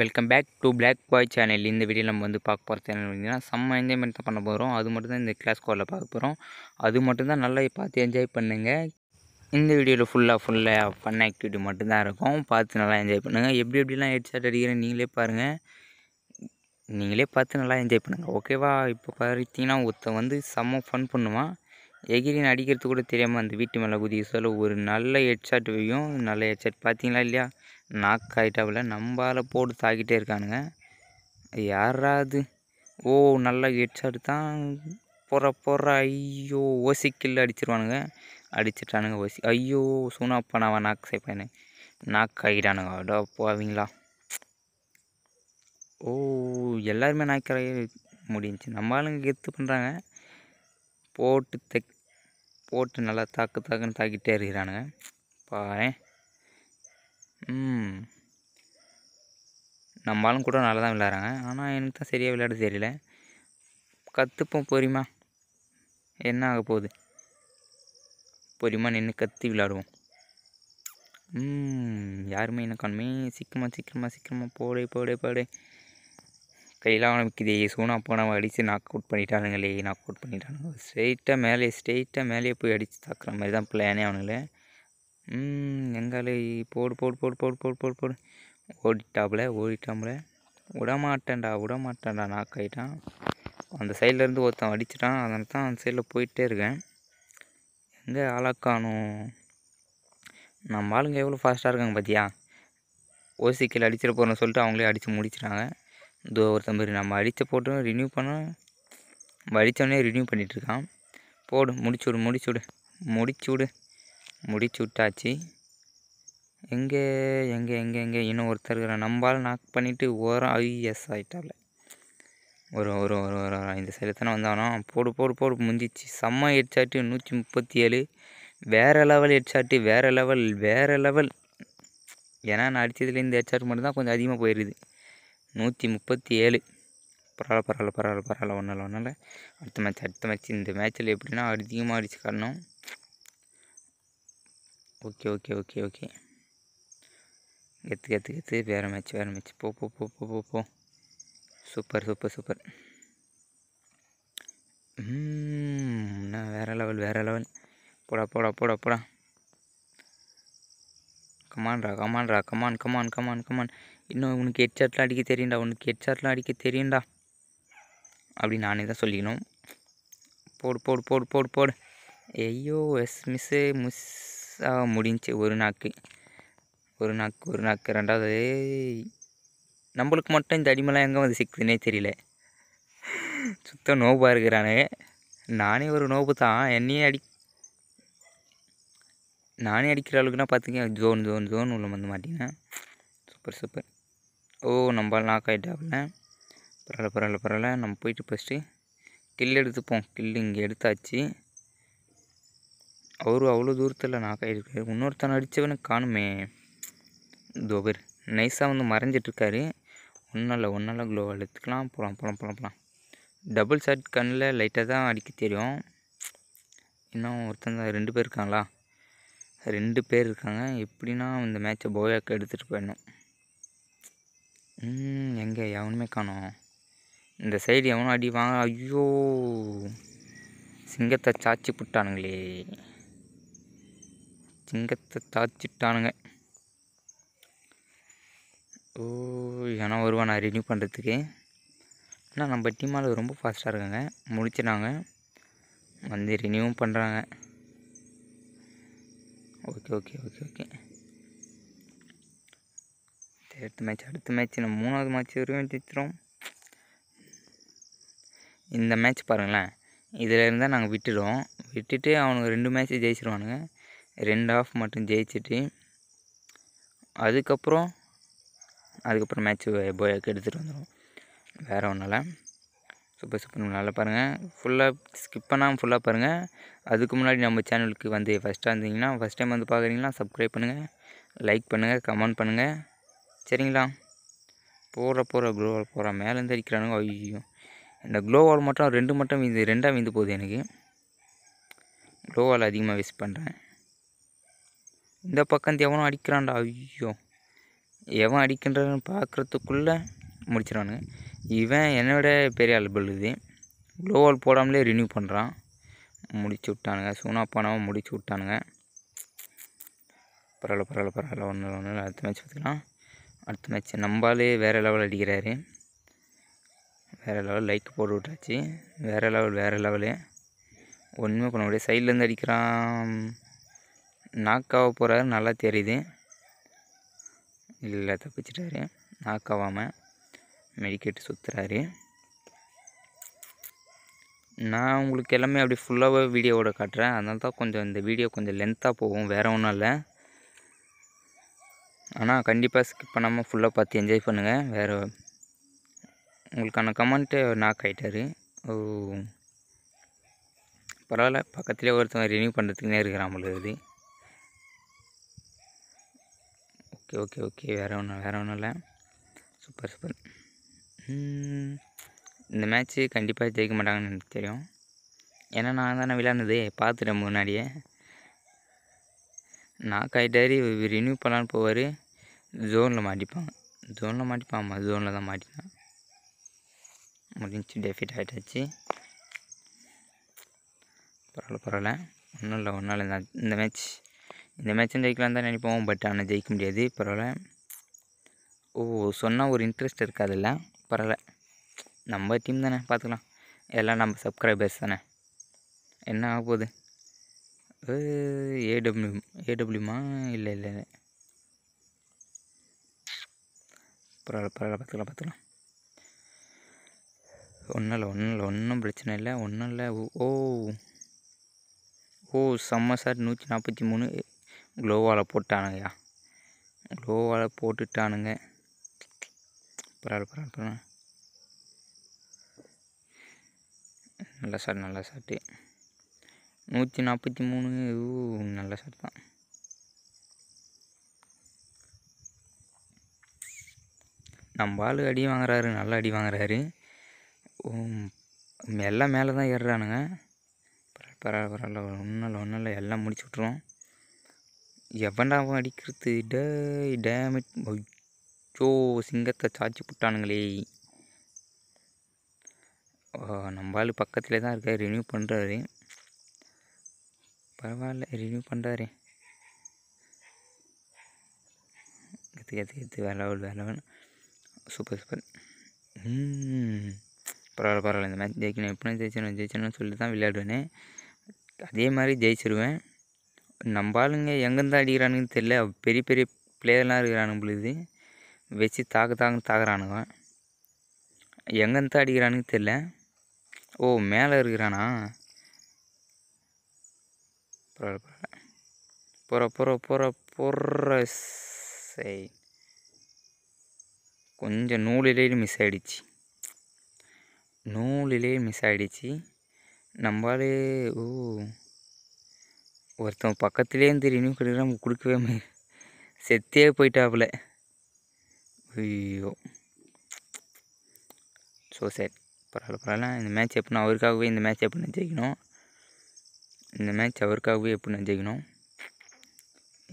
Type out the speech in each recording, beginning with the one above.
welcome back to black boy channel இந்த video நம்ம வந்து பார்க்க போகிற சேனல் பார்த்தீங்கன்னா செம்ம என்ஜாய்மெண்ட் தான் பண்ண போகிறோம் அது மட்டும் தான் இந்த கிளாஸ் கோரில் பார்க்க போகிறோம் அது மட்டும்தான் நல்லா பார்த்து என்ஜாய் பண்ணுங்கள் இந்த வீடியோவில் ஃபுல்லாக ஃபுல்லாக ஃபன் ஆக்டிவிட்டி மட்டும்தான் இருக்கும் பார்த்து நல்லா என்ஜாய் பண்ணுங்கள் எப்படி எப்படிலாம் ஹெட்ஷாட் அடிக்கிறேன் நீங்களே பாருங்கள் நீங்களே பார்த்து நல்லா என்ஜாய் பண்ணுங்கள் ஓகேவா இப்போ பார்த்தீங்கன்னா ஒருத்தன் வந்து செம்ம ஃபன் பண்ணுவான் எகிரின் அடிக்கிறது கூட தெரியாமல் அந்த வீட்டு மேலே குதிக்க சொல்ல ஒரு நல்ல ஷாட் வையும் நல்ல ஷாட் பார்த்தீங்களா இல்லையா நாக் ஆகிட்டாப்புல நம்பால் போட்டு தாக்கிட்டே இருக்கானுங்க யாராவது ஓ நல்ல ஹெட்ஷாட் தான் பொற பொற ஐயோ ஓசி கில் அடிச்சிருவானுங்க அடிச்சிட்டானுங்க ஓசி ஐயோ சூனாப்பா நான் நாக்கு சேர்ப்பேன்னு நாக்கு ஆகிட்டானுங்க அடோ போவீங்களா ஓ எல்லாருமே நாய்க்கிற முடிஞ்சு நம்ம ஆளுங்க கெத்து பண்ணுறாங்க போட்டு தெக் போட்டு நல்லா தாக்கு தாக்குன்னு தாக்கிட்டே இருக்கிறானுங்க பாரு நம்மளும் கூட நல்லா தான் விளையாடுறாங்க ஆனால் எனக்கு தான் சரியாக விளையாட தெரியல கற்றுப்போம் பொறியுமா என்ன ஆக போகுது பொறியுமா நின்று கத்தி விளையாடுவோம் யாருமே என்ன காணுமே சீக்கிரமாக சீக்கிரமாக சீக்கிரமாக போடே போடே போடே கையெல்லாம் நிற்குதே சூனா போனவன் அடித்து நாக் அவுட் பண்ணிட்டானுங்களே நாக் அவுட் பண்ணிட்டானுங்க ஸ்ட்ரெயிட்டாக மேலே ஸ்ட்ரெயிட்டாக மேலேயே போய் அடித்து தாக்குற மாதிரி தான் பிளானே அவனுங்களே எங்காலே போடு போடு போடு போடு போடு போடு போடு ஓடிட்டாப்புல ஓடிட்டாப்புல விடமாட்டேன்டா விடமாட்டேன்டா நாக்காயிட்டான் ஆகிட்டான் அந்த சைட்லேருந்து ஒருத்தன் அடிச்சிட்டான் அதனால தான் அந்த சைடில் போயிட்டே இருக்கேன் எங்கே ஆளாக்கானும் நம்ம ஆளுங்க எவ்வளோ ஃபாஸ்ட்டாக இருக்காங்க பார்த்தியா கீழே அடிச்சிட போகிறோன்னு சொல்லிட்டு அவங்களே அடித்து முடிச்சிட்டாங்க இதோ ஒருத்தன் பேர் நம்ம அடித்த போட்டு ரினியூ பண்ணோம் நம்ம அடித்தோடனே ரினியூ பண்ணிகிட்ருக்கான் போடு முடிச்சுடு முடிச்சுடு முடிச்சுடு முடிச்சு விட்டாச்சு எங்கே எங்கே எங்கே எங்கே இன்னும் ஒருத்தர் இருக்கிற நம்பால் நாக் பண்ணிவிட்டு ஓரம் ஐஎஸ் ஆகிட்டால ஒரு ஒரு ஒரு ஒரு ஐந்து சைடு தானே வந்தானோ போடு போடு போடு முந்திச்சு செம்ம ஹெட்ஷாட்டு நூற்றி முப்பத்தி ஏழு வேறு லெவல் ஹெட்ஷாட்டு வேறு லெவல் வேறு லெவல் ஏன்னா நான் அடித்ததுலேருந்து இந்த ஹெட்ஷாட் மட்டும்தான் கொஞ்சம் அதிகமாக போயிடுது நூற்றி முப்பத்தி ஏழு பரவாயில்ல பரவாயில்ல பரவாயில்ல பரவாயில்ல ஒன்றும் இல்லை ஒன்றும் இல்லை அடுத்த மேட்ச் அடுத்த மேட்ச் இந்த மேட்ச்சில் எப்படின்னா அதிகமாக அடிச்சு காட்டணும் ஓகே ஓகே ஓகே ஓகே கெத்து கெத்து கெத்து வேறு மேட்ச் வேறு மேட்ச் போ போ போ போ போ போ சூப்பர் சூப்பர் சூப்பர் என்ன வேறு லெவல் வேறு லெவல் போடா போடா போடா போடா கமான்டா கமான்டா கமான் கமான் கமான் கமான் இன்னும் உனக்கு ஹெட்ஷாட்லாம் அடிக்க தெரியும்டா உனக்கு ஹெட்ஷாட்லாம் அடிக்க தெரியும்டா அப்படின்னு நானே தான் சொல்லிக்கணும் போடு போடு போடு போடு போடு ஐயோ எஸ் மிஸ்ஸு மிஸ் பெருசாக முடிஞ்சு ஒரு நாக்கு ஒரு நாக்கு ஒரு நாக்கு ரெண்டாவது நம்மளுக்கு மட்டும் இந்த அடிமலாம் எங்கே வந்து சிக்குதுன்னே தெரியல சுத்த நோபாக இருக்கிறானு நானே ஒரு நோபு தான் என்னையே அடி நானே அடிக்கிற அளவுக்குனா பார்த்துக்கேன் ஜோன் ஜோன் ஜோன் உள்ள வந்து மாட்டிங்கன்னா சூப்பர் சூப்பர் ஓ நம்ம லாக் ஆகிட்டாப்புல பரவாயில்ல பரவாயில்ல பரவாயில்ல நம்ம போயிட்டு ஃபஸ்ட்டு கில் எடுத்துப்போம் கில் இங்கே எடுத்தாச்சு அவரும் அவ்வளோ தூரத்தில் நான் ஆகிருக்கு இன்னொருத்தன் அடித்தவனுக்கு காணுமே தோபர் நைஸாக வந்து மறைஞ்சிட்ருக்காரு ஒன்றும் இல்லை ஒன்றும் இல்லை எடுத்துக்கலாம் போகலாம் போகலாம் போகலாம் போகலாம் டபுள் ஷார்ட் கண்ணில் லைட்டாக தான் அடிக்க தெரியும் இன்னும் ஒருத்தன் தான் ரெண்டு பேர் இருக்காங்களா ரெண்டு பேர் இருக்காங்க எப்படின்னா இந்த மேட்சை போயாக்க எடுத்துகிட்டு போயிடணும் எங்கே எவனுமே காணும் இந்த சைடு எவனும் அடி வாங்க ஐயோ சிங்கத்தை சாச்சி புட்டானுங்களே சிங்கத்தை தாச்சிட்டானுங்க ஓ ஏன்னா வருவான் நான் ரினியூ பண்ணுறதுக்கு ஆனால் நம்ம டீமால் ரொம்ப ஃபாஸ்ட்டாக இருக்காங்க முடிச்சிட்டாங்க வந்து ரினியூவும் பண்ணுறாங்க ஓகே ஓகே ஓகே ஓகே அடுத்த மேட்ச் அடுத்த மேட்ச் நம்ம மூணாவது மேட்ச் வரைக்கும் ஜெயிச்சிரும் இந்த மேட்ச் பாருங்களேன் இதில் இருந்தால் நாங்கள் விட்டுடுவோம் விட்டுட்டு அவனுக்கு ரெண்டு மேட்ச்சு ஜெயிச்சிருவானுங்க ரெண்டு ஆஃப் மட்டும் ஜெயிச்சுட்டு அதுக்கப்புறம் அதுக்கப்புறம் மேட்ச்சு போய் எடுத்துகிட்டு வந்துடும் வேறு ஒன்றால் இல்லை சூப்பர் சூப்பர் நல்லா பாருங்கள் ஃபுல்லாக ஸ்கிப் பண்ணாமல் ஃபுல்லாக பாருங்கள் அதுக்கு முன்னாடி நம்ம சேனலுக்கு வந்து ஃபஸ்ட்டாக இருந்தீங்கன்னா ஃபஸ்ட் டைம் வந்து பார்க்குறீங்கன்னா சப்ஸ்கிரைப் பண்ணுங்கள் லைக் பண்ணுங்கள் கமெண்ட் பண்ணுங்கள் சரிங்களா போகிற போகிற க்ளோவால் போகிற மேலேருந்து அடிக்கிறானுங்க ஐயோ இந்த வால் மட்டும் ரெண்டு மட்டும் வீந்து ரெண்டாக வீந்து போகுது எனக்கு வால் அதிகமாக வேஸ்ட் பண்ணுறேன் இந்த பக்கம் எவனும் அடிக்கிறான்டா ஐயோ எவன் அடிக்கின்றான்னு பார்க்குறதுக்குள்ளே முடிச்சிடானு இவன் என்னை விட பெரிய ஆள் பல்லுது லோவால் போடாமலே ரினியூ பண்ணுறான் முடிச்சு விட்டானுங்க போனவன் முடிச்சு விட்டானுங்க பரவாயில்ல பரவாயில்ல பரவாயில்ல ஒன்று ஒன்று அடுத்த மேட்ச் பார்த்துக்கலாம் அடுத்த மேட்ச் நம்பாலே வேறு லெவல் அடிக்கிறாரு வேறு லெவல் லைக் போட்டு விட்டாச்சு வேறு லெவல் வேறு லெவலு ஒன்றுமே பண்ண முடியாது சைட்லேருந்து அடிக்கிறான் நாக்காக போகிறாரு நல்லா தெரியுது இல்லை தப்பிச்சிட்டாரு நாக்காவாமல் மெடிக்கேட்டு சுற்றுறாரு நான் உங்களுக்கு எல்லாமே அப்படி ஃபுல்லாகவே வீடியோவோட காட்டுறேன் அதனால தான் கொஞ்சம் இந்த வீடியோ கொஞ்சம் லென்த்தாக போகும் வேறு ஒன்றும் இல்லை ஆனால் கண்டிப்பாக ஸ்கிப் பண்ணாமல் ஃபுல்லாக பார்த்து என்ஜாய் பண்ணுங்கள் வேறு உங்களுக்கான கமெண்ட்டு நாக் ஆகிட்டார் ஓ பரவாயில்ல பக்கத்துலேயே ஒருத்தவங்க ரினியூ பண்ணுறதுக்குன்னே இருக்கிறான் போல ஓகே ஓகே ஓகே வேறு ஒன்றும் வேறு ஒன்றும் இல்லை சூப்பர் சூப்பர் இந்த மேட்ச்சு கண்டிப்பாக ஜெயிக்க மாட்டாங்கன்னு எனக்கு தெரியும் ஏன்னா நான் தானே விளாண்டதே பார்த்துட்டேன் முன்னாடியே நான் கைட்டாரி ரினியூ பண்ணலான்னு போவார் ஜோனில் மாட்டிப்பான் ஜோனில் மாட்டிப்பான் ஆமாம் ஜோனில் தான் மாட்டினான் முடிஞ்சு டெஃபிட் ஆகிட்டாச்சு பரவாயில்ல பரவாயில்ல ஒன்றும் இல்லை ஒன்றும் இல்லை இந்த மேட்ச் இந்த மேட்சும் ஜெயிக்கலாம் தான் நினைப்போம் பட் ஆனால் ஜெயிக்க முடியாது பரவாயில்ல ஓ சொன்னால் ஒரு இன்ட்ரெஸ்ட் இருக்காதுல்ல பரவாயில்ல நம்ம டீம் தானே பார்த்துக்கலாம் எல்லாம் நம்ம சப்ஸ்கிரைபர்ஸ் தானே என்ன ஆக போகுது ஏடபிள்யூ ஏடபிள்யூமா இல்லை இல்லை இல்லை பரவாயில்ல பரவாயில்ல பார்த்துக்கலாம் பார்த்துக்கலாம் ஒன்றும் இல்லை ஒன்றும் இல்லை ஒன்றும் பிரச்சனை இல்லை ஒன்றும் இல்லை ஓ ஓ செம்ம சார் நூற்றி நாற்பத்தி மூணு க்ளோவால் போட்டானுங்கய்யா க்ளோவால் போட்டுட்டானுங்க பரவாயில்ல பரவாயில்ல நல்ல ஷாட் நல்ல ஷாட்டு நூற்றி நாற்பத்தி மூணு நல்ல ஷாட் தான் நம்ம ஆள் அடி வாங்குறாரு நல்லா அடி வாங்குறாரு எல்லாம் மேலே தான் ஏறுறானுங்க பரவாயில்ல பரவாயில்ல ஒன்றும் இல்லை ஒன்றும் இல்லை எல்லாம் முடிச்சு விட்ருவோம் எவன்டாவும் அடிக்கிறது டே டேமிட் ஐயோ சிங்கத்தை சாச்சி புட்டானுங்களே நம்மளால் பக்கத்தில் தான் இருக்கார் ரினியூ பண்ணுறாரு பரவாயில்ல ரினியூ பண்ணுறாரு கற்று கற்று கற்று வேலை வேலை வேணும் சூப்பர் சூப்பர் பரவாயில்ல பரவாயில்ல இந்த மேட்ச் ஜெயிக்கணும் எப்படின்னா ஜெயிச்சணும் ஜெயிச்சிடணும்னு சொல்லி தான் விளையாடுவேன் அதே மாதிரி ஜெயிச்சிருவேன் நம்பாளுங்க எங்கேருந்து அடிக்கிறானுங்கன்னு தெரில பெரிய பெரிய பிளேயர்லாம் இருக்கிறானுங்க பொழுது வச்சு தாக்கு தாக்குன்னு தாக்குறானுங்க எங்கேருந்து அடிக்கிறானுங்க தெரில ஓ மேலே இருக்கிறானா பரவாயில்ல பரவாயில்ல போகிற போகிற போகிற போகிற சை கொஞ்சம் நூலிலே மிஸ் ஆகிடுச்சு நூலிலே மிஸ் ஆகிடுச்சு நம்மளாலே ஓ ஒருத்தன் பக்கத்துலேயே இருந்து ரினியூ கிடைக்கிற நம்ம கொடுக்கவே செத்தே போயிட்டாப்புல ஐயோ ஸோ சார் பரவாயில்ல பரவாயில்ல இந்த மேட்ச் எப்படின்னா அவருக்காகவே இந்த மேட்ச் எப்படி ஜெயிக்கணும் இந்த மேட்ச் அவருக்காகவே எப்படி ஜெயிக்கணும்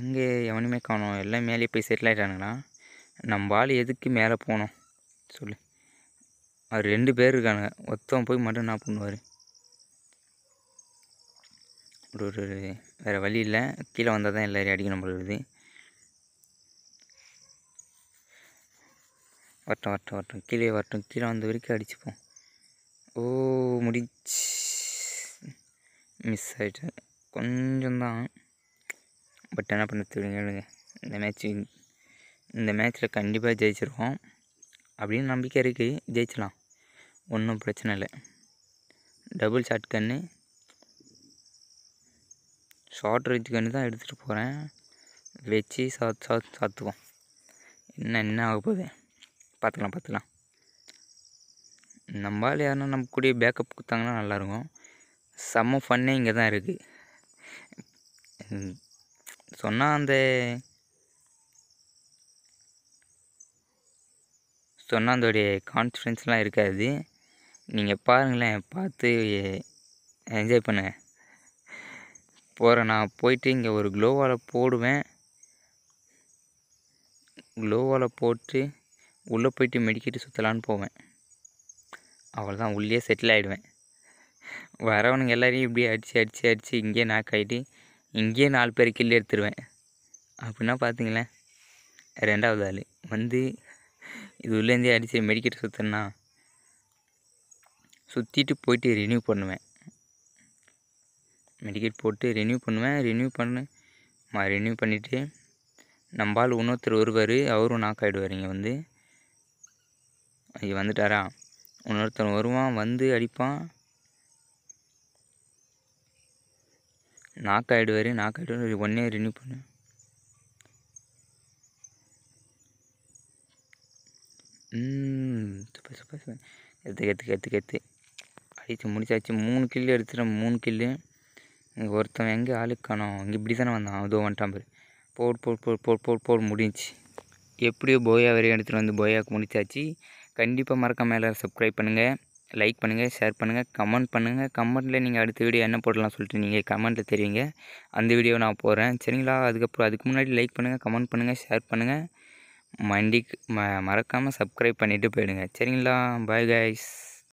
எங்கே எவனுமே காணும் எல்லாம் மேலே போய் செட்டில் ஆகிட்டானுங்களா நம்ம ஆள் எதுக்கு மேலே போனோம் சொல்லு அவர் ரெண்டு பேர் இருக்கானுங்க ஒருத்தவன் போய் மட்டும் என்ன பண்ணுவார் ஒரு ஒரு வேறு வழி இல்லை கீழே வந்தால் தான் எல்லோரும் அடிக்கணும் பொழுது வரட்டும் வரட்டும் வரட்டும் கீழே வரட்டும் கீழே வந்த வரைக்கும் அடிச்சுப்போம் ஓ முடிச்சு மிஸ் ஆகிட்டு கொஞ்சம்தான் பட் என்ன பண்ண தெரியுங்க இந்த மேட்ச் இந்த மேட்ச்சில் கண்டிப்பாக ஜெயிச்சிருவோம் அப்படின்னு நம்பிக்கை இருக்குது ஜெயிச்சலாம் ஒன்றும் பிரச்சனை இல்லை டபுள் ஷாட் கன்று ஷார்ட் ரேஞ்சுக்கு தான் எடுத்துகிட்டு போகிறேன் வச்சு சாத் சாத் சாத்துவோம் என்ன என்ன ஆக போகுது பார்த்துக்கலாம் பார்த்துக்கலாம் நம்மளால் யாருன்னா நம்ம கூடிய பேக்கப் கொடுத்தாங்கன்னா நல்லாயிருக்கும் செம்ம ஃபன்னே இங்கே தான் இருக்குது சொன்னால் அந்த சொன்னால் அதோடைய கான்ஃபிடென்ஸ்லாம் இருக்காது நீங்கள் பாருங்களேன் பார்த்து என்ஜாய் பண்ணுங்கள் போகிறேன் நான் போயிட்டு இங்கே ஒரு க்ளோவால் போடுவேன் க்ளோவால் போட்டு உள்ளே போயிட்டு மெடிக்கிட்டு சுற்றலான்னு போவேன் அவ்வளோதான் உள்ளே செட்டில் ஆகிடுவேன் வரவனுங்க எல்லோரையும் இப்படியே அடித்து அடித்து அடித்து இங்கேயே நாக் ஆகிட்டு இங்கேயே நாலு பேர் கில்லு எடுத்துருவேன் அப்படின்னா பார்த்திங்களேன் ரெண்டாவது ஆள் வந்து இது உள்ளேருந்தே அடித்து மெடிக்கிட்டு சுற்றுனா சுற்றிட்டு போயிட்டு ரினியூ பண்ணுவேன் மெடிக்கேட் போட்டு ரினியூ பண்ணுவேன் ரினியூ பண்ண ரினியூ பண்ணிவிட்டு நம்பால் இன்னொருத்தர் வருவார் அவரும் நாக் ஆகிடுவார் இங்கே வந்து இங்கே வந்துட்டாரா இன்னொருத்தன் வருவான் வந்து அடிப்பான் நாக் ஆகிடுவார் நாக் ஆகிடுவார் ஒன்றே ரினியூ பண்ணு சூப்பர் சூப்பர் சூப்பர் கற்று கற்று கற்று கற்று அடித்து முடிச்சாச்சு மூணு கில்லு எடுத்துட்டேன் மூணு கில்லு ஒருத்தன் எங்கே ஆளுக்கானோ இங்கே இப்படி தானே வந்தான் அதுவும் வந்துட்டான் பேர் போடு போட் போடு போட் போட் போட் முடிஞ்சு எப்படியோ போயா வரையும் எடுத்துகிட்டு வந்து போயாவுக்கு முடிச்சாச்சு கண்டிப்பாக மறக்க மேலே சப்ஸ்கிரைப் பண்ணுங்கள் லைக் பண்ணுங்கள் ஷேர் பண்ணுங்கள் கமெண்ட் பண்ணுங்கள் கமெண்ட்டில் நீங்கள் அடுத்த வீடியோ என்ன போடலாம் சொல்லிட்டு நீங்கள் கமெண்ட்டில் தெரியுங்க அந்த வீடியோ நான் போகிறேன் சரிங்களா அதுக்கப்புறம் அதுக்கு முன்னாடி லைக் பண்ணுங்கள் கமெண்ட் பண்ணுங்கள் ஷேர் பண்ணுங்கள் மண்டிக்கு ம மறக்காமல் சப்ஸ்கிரைப் பண்ணிவிட்டு போயிடுங்க சரிங்களா பாய் காய்ஸ்